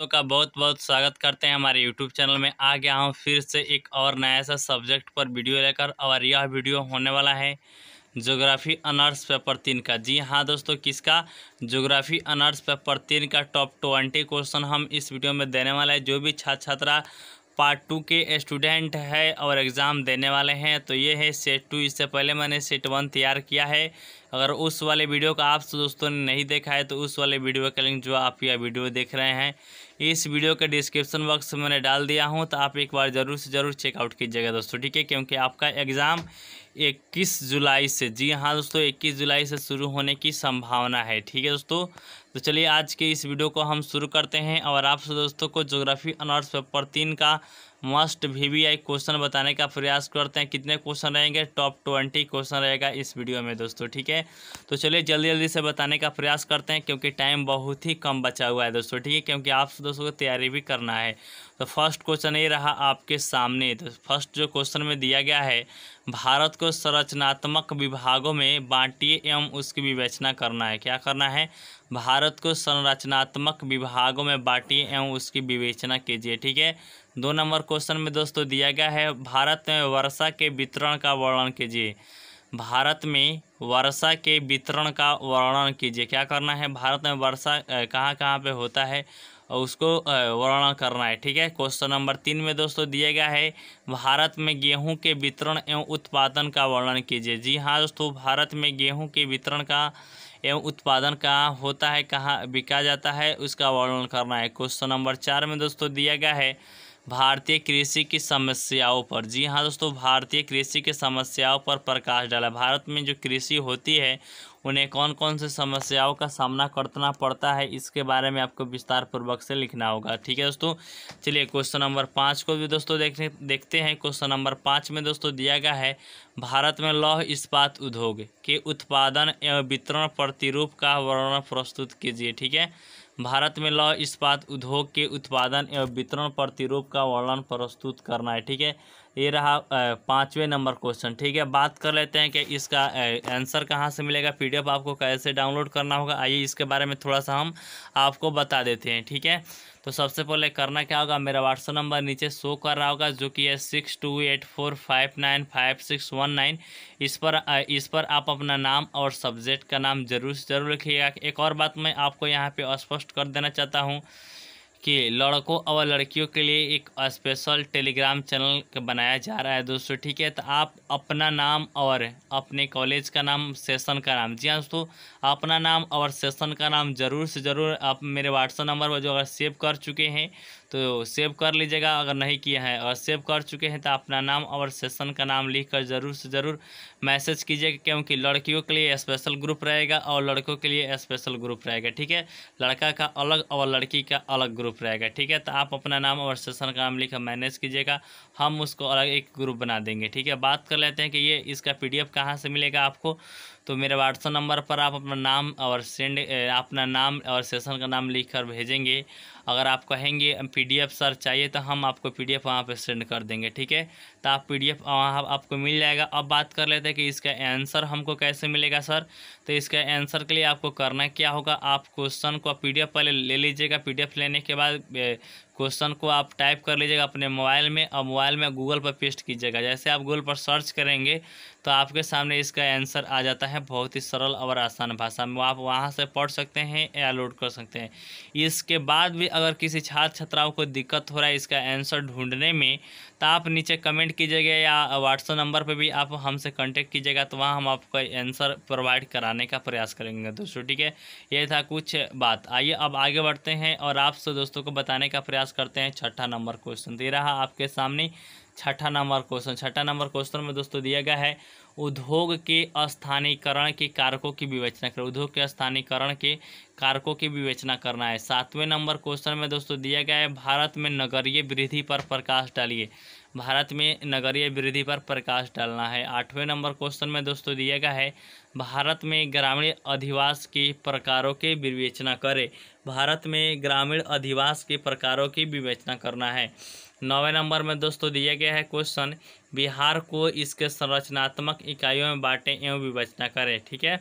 दोस्तों का बहुत बहुत स्वागत करते हैं हमारे यूट्यूब चैनल में आ गया हूँ फिर से एक और नया सा सब्जेक्ट पर वीडियो लेकर और यह वीडियो होने वाला है ज्योग्राफी अनर्स पेपर तीन का जी हाँ दोस्तों किसका ज्योग्राफी अनर्स पेपर तीन का टॉप ट्वेंटी क्वेश्चन हम इस वीडियो में देने वाला है जो भी छात्र छात्रा पार्ट टू के स्टूडेंट है और एग्ज़ाम देने वाले हैं तो ये है सेट टू इससे पहले मैंने सेट वन तैयार किया है अगर उस वाले वीडियो का आप दोस्तों ने नहीं देखा है तो उस वाले वीडियो का लिंक जो आप यह वीडियो देख रहे हैं इस वीडियो के डिस्क्रिप्शन बॉक्स में मैंने डाल दिया हूं तो आप एक बार ज़रूर से ज़रूर चेकआउट कीजिएगा दोस्तों ठीक है क्योंकि आपका एग्ज़ाम 21 जुलाई से जी हाँ दोस्तों 21 जुलाई से शुरू होने की संभावना है ठीक है दोस्तों तो चलिए आज के इस वीडियो को हम शुरू करते हैं और आपसे दोस्तों को ज्योग्राफी अनर्स पेपर तीन का मस्ट वीवीआई क्वेश्चन बताने का प्रयास करते हैं कितने क्वेश्चन रहेंगे टॉप ट्वेंटी क्वेश्चन रहेगा इस वीडियो में दोस्तों ठीक है तो चलिए जल्दी जल्दी से बताने का प्रयास करते हैं क्योंकि टाइम बहुत ही कम बचा हुआ है दोस्तों ठीक है क्योंकि आप दोस्तों को तैयारी भी करना है तो फर्स्ट क्वेश्चन ये रहा आपके सामने तो फर्स्ट जो क्वेश्चन में दिया गया है भारत को संरचनात्मक विभागों में बांटिए एवं उसकी विवेचना करना है क्या करना है भारत को संरचनात्मक विभागों में बांटिए एवं उसकी विवेचना कीजिए ठीक है दो नंबर क्वेश्चन में दोस्तों दिया गया है भारत में वर्षा के वितरण का वर्णन कीजिए भारत में वर्षा के वितरण का वर्णन कीजिए क्या करना है भारत में वर्षा कहाँ कहाँ पे होता है और उसको वर्णन करना है ठीक है क्वेश्चन नंबर तीन में दोस्तों दिया गया है भारत में गेहूं के वितरण एवं उत्पादन का वर्णन कीजिए जी हाँ दोस्तों भारत में गेहूं के वितरण का एवं उत्पादन कहाँ होता है कहाँ बिका जाता है उसका वर्णन करना है क्वेश्चन नंबर चार में दोस्तों दिया गया है भारतीय कृषि की समस्याओं पर जी हाँ दोस्तों भारतीय कृषि की समस्याओं पर प्रकाश डाला भारत में जो कृषि होती है उन्हें कौन कौन से समस्याओं का सामना करना पड़ता है इसके बारे में आपको विस्तार पूर्वक से लिखना होगा ठीक है दोस्तों चलिए क्वेश्चन नंबर पाँच को भी दोस्तों देखने देखते हैं क्वेश्चन नंबर पाँच में दोस्तों दिया गया है भारत में लौह इस्पात उद्योग के उत्पादन एवं वितरण प्रतिरूप का वर्णन प्रस्तुत कीजिए ठीक है भारत में लौह इस्पात उद्योग के उत्पादन एवं वितरण प्रतिरूप का वर्णन प्रस्तुत करना है ठीक है ये रहा पाँचवें नंबर क्वेश्चन ठीक है बात कर लेते हैं कि इसका आंसर कहाँ से मिलेगा पी आपको कैसे डाउनलोड करना होगा आइए इसके बारे में थोड़ा सा हम आपको बता देते हैं ठीक है तो सबसे पहले करना क्या होगा मेरा व्हाट्सअप नंबर नीचे शो कर रहा होगा जो कि है six two eight four five nine five six one nine इस पर इस पर आप अपना नाम और सब्जेक्ट का नाम जरूर से जरूर लिखिएगा एक और बात मैं आपको यहाँ पे स्पष्ट कर देना चाहता हूँ कि लड़कों और लड़कियों के लिए एक स्पेशल टेलीग्राम चैनल बनाया जा रहा है दोस्तों ठीक है तो आप अपना नाम और अपने कॉलेज का नाम सेशन का नाम जी हाँ दोस्तों अपना नाम और सेशन का नाम ज़रूर से ज़रूर आप मेरे व्हाट्सअप नंबर पर जो अगर सेव कर चुके हैं तो सेव कर लीजिएगा अगर नहीं किया है और सेव कर चुके हैं तो अपना नाम और सेशन का नाम लिख कर ज़रूर से ज़रूर मैसेज कीजिएगा क्योंकि लड़कियों के लिए स्पेशल ग्रुप रहेगा और लड़कों के लिए स्पेशल ग्रुप रहेगा ठीक है लड़का का अलग और लड़की का अलग ग्रुप ग्रुप रहेगा ठीक है तो आप अपना नाम और सेशन का नाम लिखकर मैनेज कीजिएगा हम उसको अलग एक ग्रुप बना देंगे ठीक है बात कर लेते हैं कि ये इसका पी डी एफ कहाँ से मिलेगा आपको तो मेरे व्हाट्सअप नंबर पर आप अपना नाम और सेंड अपना नाम और सेशन का नाम लिख कर भेजेंगे अगर आप कहेंगे पी डी एफ सर चाहिए तो हम आपको पी डी एफ वहाँ पर सेंड कर देंगे ठीक है तो आप पी डी एफ वहाँ आपको मिल जाएगा अब बात कर लेते हैं कि इसका आंसर हमको कैसे मिलेगा सर तो इसका आंसर के लिए आपको करना क्या होगा आप क्वेश्चन को पी डी एफ पहले ले लीजिएगा पी डी एफ लेने के बाद क्वेश्चन को आप टाइप कर लीजिएगा अपने मोबाइल में और मोबाइल में गूगल पर पेस्ट कीजिएगा जैसे आप गूगल पर सर्च करेंगे तो आपके सामने इसका आंसर आ जाता है बहुत ही सरल और आसान भाषा में आप वहाँ से पढ़ सकते हैं या लोड कर सकते हैं इसके बाद भी अगर किसी छात्र छात्राओं को दिक्कत हो रहा है इसका आंसर ढूंढने में तो आप नीचे कमेंट कीजिएगा या व्हाट्सअप नंबर पे भी आप हमसे कांटेक्ट कीजिएगा तो वहाँ हम आपको आंसर प्रोवाइड कराने का प्रयास करेंगे दोस्तों ठीक है ये था कुछ बात आइए अब आगे बढ़ते हैं और आपसे दोस्तों को बताने का प्रयास करते हैं छठा नंबर क्वेश्चन दे रहा आपके सामने छठा नंबर क्वेश्चन छठा नंबर क्वेश्चन में दोस्तों दिया गया है उद्योग के स्थानीयकरण के कारकों की विवेचना करें उद्योग के स्थानीयकरण के कारकों की विवेचना करना है सातवें नंबर क्वेश्चन में दोस्तों दिया गया है भारत में नगरीय वृद्धि पर प्रकाश डालिए भारत में नगरीय वृद्धि पर प्रकाश डालना है आठवें नंबर क्वेश्चन में दोस्तों दिया गया है भारत में ग्रामीण अधिवास के प्रकारों की विवेचना करें भारत में ग्रामीण अधिवास के प्रकारों की विवेचना करना है नौवे नंबर में दोस्तों दिया गया है क्वेश्चन बिहार को इसके संरचनात्मक इकाइयों में बांटें एवं विवेचना करें ठीक है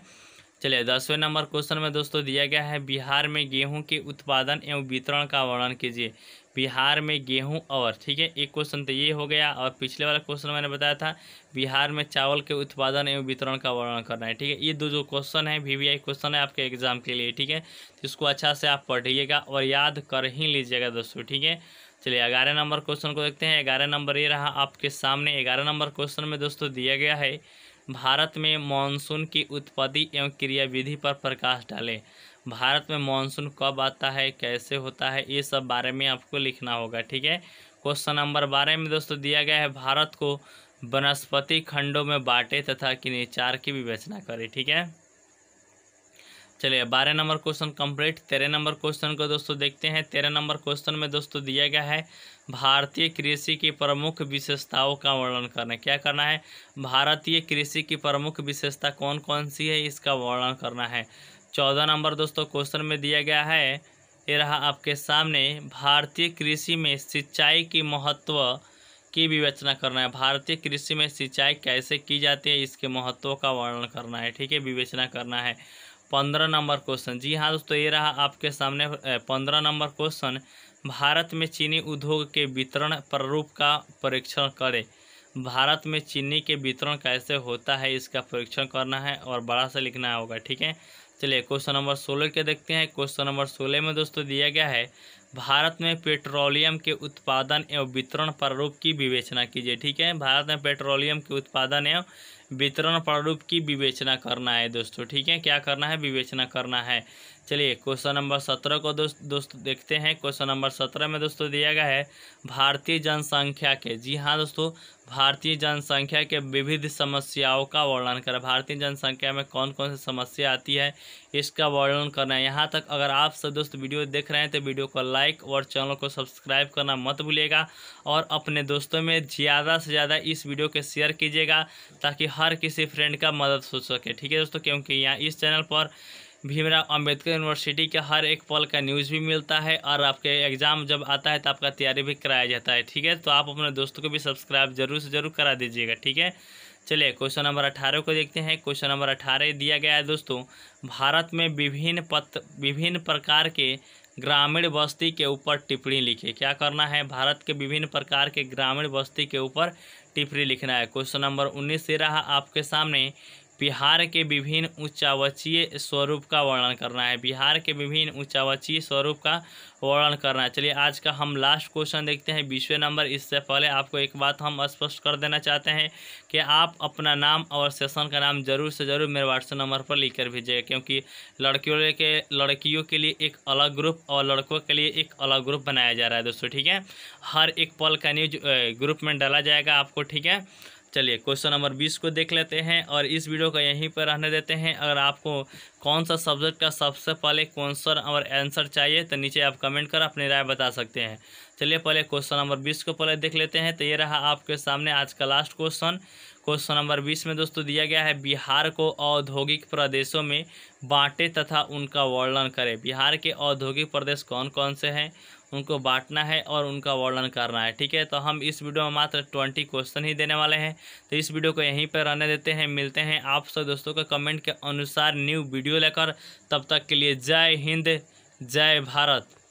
चलिए दसवें नंबर क्वेश्चन में दोस्तों दिया गया है बिहार में गेहूं के उत्पादन एवं वितरण का वर्णन कीजिए बिहार में गेहूं और ठीक है एक क्वेश्चन तो ये हो गया और पिछले वाला क्वेश्चन मैंने बताया था बिहार में चावल के उत्पादन एवं वितरण का वर्णन करना है ठीक है ये दो जो क्वेश्चन है वी क्वेश्चन है आपके एग्जाम के लिए ठीक है तो इसको अच्छा से आप पढ़िएगा और याद कर ही लीजिएगा दोस्तों ठीक है चलिए ग्यारह नंबर क्वेश्चन को देखते हैं ग्यारह नंबर ये रहा आपके सामने ग्यारह नंबर क्वेश्चन में दोस्तों दिया गया है भारत में मानसून की उत्पत्ति एवं क्रियाविधि पर प्रकाश डालें भारत में मानसून कब आता है कैसे होता है ये सब बारे में आपको लिखना होगा ठीक है क्वेश्चन नंबर बारह में दोस्तों दिया गया है भारत को वनस्पति खंडों में बांटे तथा किन्हीं चार की विवेचना करें ठीक है चलिए बारह नंबर क्वेश्चन कंप्लीट तेरह नंबर क्वेश्चन को दोस्तों देखते हैं तेरह नंबर क्वेश्चन में दोस्तों दिया गया है भारतीय कृषि की प्रमुख विशेषताओं का वर्णन करना क्या करना है भारतीय कृषि की प्रमुख विशेषता कौन कौन सी है इसका वर्णन करना है चौदह नंबर दोस्तों क्वेश्चन में दिया गया है ये रहा आपके सामने भारतीय कृषि में सिंचाई की महत्व की विवेचना करना है भारतीय कृषि में सिंचाई कैसे की जाती है इसके महत्व का वर्णन करना है ठीक है विवेचना करना है पंद्रह नंबर क्वेश्चन जी हाँ दोस्तों ये रहा आपके सामने पंद्रह नंबर क्वेश्चन भारत में चीनी उद्योग के वितरण प्रारूप का परीक्षण करें भारत में चीनी के वितरण कैसे होता है इसका परीक्षण करना है और बड़ा सा लिखना होगा ठीक है चलिए क्वेश्चन नंबर सोलह के देखते हैं क्वेश्चन नंबर सोलह में दोस्तों दिया गया है भारत में पेट्रोलियम के उत्पादन एवं वितरण प्रारूप की विवेचना कीजिए ठीक है भारत में पेट्रोलियम के उत्पादन एवं वितरण प्रारूप की विवेचना करना है दोस्तों ठीक है क्या करना है विवेचना करना है चलिए क्वेश्चन नंबर सत्रह को दोस्त दोस्तों देखते हैं क्वेश्चन नंबर सत्रह में दोस्तों दिया गया है भारतीय जनसंख्या के जी हाँ दोस्तों भारतीय जनसंख्या के विविध समस्याओं का वर्णन करें भारतीय जनसंख्या में कौन कौन सी समस्या आती है इसका वर्णन करना है यहाँ तक अगर आप सब दोस्त वीडियो देख रहे हैं तो वीडियो को लाइक और चैनल को सब्सक्राइब करना मत भूलिएगा और अपने दोस्तों में ज़्यादा से ज़्यादा इस वीडियो के शेयर कीजिएगा ताकि हर किसी फ्रेंड का मदद हो सके ठीक है दोस्तों क्योंकि यहाँ इस चैनल पर भीमराव अंबेडकर यूनिवर्सिटी के हर एक पल का न्यूज़ भी मिलता है और आपके एग्ज़ाम जब आता है तो आपका तैयारी भी कराया जाता है ठीक है तो आप अपने दोस्तों को भी सब्सक्राइब जरूर से ज़रूर करा दीजिएगा ठीक है चलिए क्वेश्चन नंबर अठारह को देखते हैं क्वेश्चन नंबर अठारह दिया गया है दोस्तों भारत में विभिन्न पत्र विभिन्न प्रकार के ग्रामीण बस्ती के ऊपर टिप्पणी लिखे क्या करना है भारत के विभिन्न प्रकार के ग्रामीण बस्ती के ऊपर टिप्पणी लिखना है क्वेश्चन नंबर उन्नीस से रहा आपके सामने बिहार के विभिन्न उच्चावचीय स्वरूप का वर्णन करना है बिहार के विभिन्न उच्चावचीय स्वरूप का वर्णन करना है चलिए आज का हम लास्ट क्वेश्चन देखते हैं बीसवें नंबर इससे पहले आपको एक बात हम स्पष्ट कर देना चाहते हैं कि आप अपना नाम और सेशन का नाम जरूर से ज़रूर मेरे व्हाट्सएप नंबर पर लिख कर भेजिएगा क्योंकि लड़कियों के लड़कियों के लिए एक अलग ग्रुप और लड़कों के लिए एक अलग ग्रुप बनाया जा रहा है दोस्तों ठीक है हर एक पल का न्यूज ग्रुप में डाला जाएगा आपको ठीक है चलिए क्वेश्चन नंबर बीस को देख लेते हैं और इस वीडियो को यहीं पर रहने देते हैं अगर आपको कौन सा सब्जेक्ट का सबसे पहले क्वेश्चन और आंसर चाहिए तो नीचे आप कमेंट कर अपनी राय बता सकते हैं चलिए पहले क्वेश्चन नंबर बीस को पहले देख लेते हैं तो ये रहा आपके सामने आज का लास्ट क्वेश्चन क्वेश्चन नंबर बीस में दोस्तों दिया गया है बिहार को औद्योगिक प्रदेशों में बांटे तथा उनका वर्णन करें बिहार के औद्योगिक प्रदेश कौन कौन से हैं उनको बांटना है और उनका वर्णन करना है ठीक है तो हम इस वीडियो में मात्र ट्वेंटी क्वेश्चन ही देने वाले हैं तो इस वीडियो को यहीं पर रहने देते हैं मिलते हैं आप सब दोस्तों के कमेंट के अनुसार न्यू वीडियो वीडियो लेकर तब तक के लिए जय हिंद जय भारत